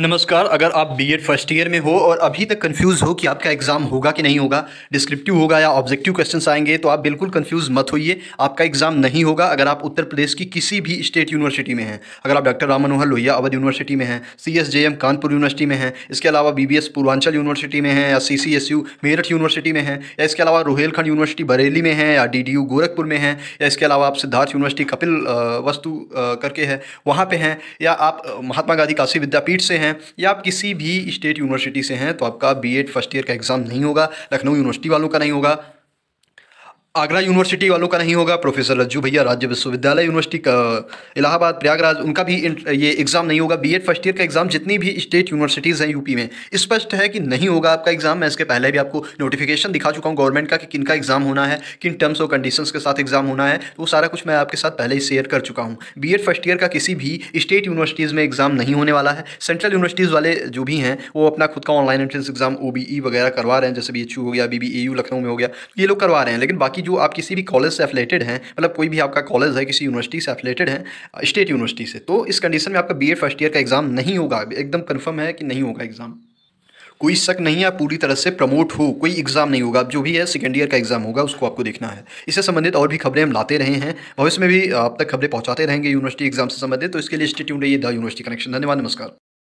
नमस्कार अगर आप बीएड फर्स्ट ईयर में हो और अभी तक कंफ्यूज हो कि आपका एग्ज़ाम होगा कि नहीं होगा डिस्क्रिप्टिव होगा या ऑब्जेक्टिव क्वेश्चंस आएंगे तो आप बिल्कुल कंफ्यूज मत होइए आपका एग्ज़ाम नहीं होगा अगर आप उत्तर प्रदेश की किसी भी स्टेट यूनिवर्सिटी में हैं अगर आप डॉक्टर राम मनोहर लोहिया अवध यूनिवर्सिटी में हैं C S J M Kanpur university में हैं इसके अलावा B B S Purvanchal university में है या C C S U Meerut university में है या इसके अलावा रोहेलखंड यूनिवर्सिटी बरेली में है या डी डी यू गोरखपुर में है या इसके अलावा आप सिद्धार्थ यूनिवर्सिटी कपिल वस्तु करके है वहाँ पर हैं या आप महात्मा गांधी काशी विद्यापीठ से हैं हैं या आप किसी भी स्टेट यूनिवर्सिटी से हैं तो आपका बीएड फर्स्ट ईयर का एग्ज़ाम नहीं होगा लखनऊ यूनिवर्सिटी वालों का नहीं होगा आगरा यूनिवर्सिटी वालों का नहीं होगा प्रोफेसर रज्जू भैया राज्य विश्वविद्यालय यूनिवर्सिटी का इलाहाबाद प्रयागराज उनका भी ये एग्ज़ाम नहीं होगा बीएड फर्स्ट ईयर का एग्ज़ाम जितनी भी स्टेट यूनिवर्सिटीज़ हैं यूपी में स्पष्ट है कि नहीं होगा आपका एग्ज़ाम मैं इसके पहले भी आपको नोटिफिकेशन दिखा चुका हूँ गवर्नमेंट का कि किन का एग्ज़ाम होना है किन टर्म्स और कंडीशन के साथ एग्ज़ाम होना है तो वो सारा कुछ मैं आपके साथ पहले ही शेयर कर चुका हूँ बी फर्स्ट ईयर का किसी भी स्टेट यूनिवर्सिटीज़ में एग्ज़ाम नहीं होने वाला है सेंट्रल यूनिवर्सिटीज़ वाले जो भी हैं वो अपना खुद का ऑनलाइन एंट्रेंस एग्ज़ाम ओ वगैरह करवा रहे हैं जैसे बी हो गया बी लखनऊ में हो गया ये लोग करवा रहे हैं लेकिन बाकी जो आप किसी भी कॉलेज से एफिलेटेड हैं मतलब कोई भी आपका कॉलेज है किसी यूनिवर्सिटी से एफिलेटेड है स्टेट यूनिवर्सिटी से तो इस कंडीशन में आपका बी फर्स्ट ईयर का एग्ज़ाम नहीं होगा एकदम कन्फर्म है कि नहीं होगा एग्ज़ाम कोई शक नहीं है पूरी तरह से प्रमोट हो कोई एग्ज़ाम नहीं होगा जो भी है सेकेंड ईयर का एग्ज़ाम होगा उसको आपको देखना है इससे संबंधित और भी खबरें हम लाते रहे हैं भविष्य में भी आप तक खबरें पहुंचाते रहेंगे यूनिवर्सिटी एग्जाम से संबंधित तो इसके लिए स्टेट्यूट रहिए द यूनिवर्सिटी कनेक्शन धन्यवाद नमस्कार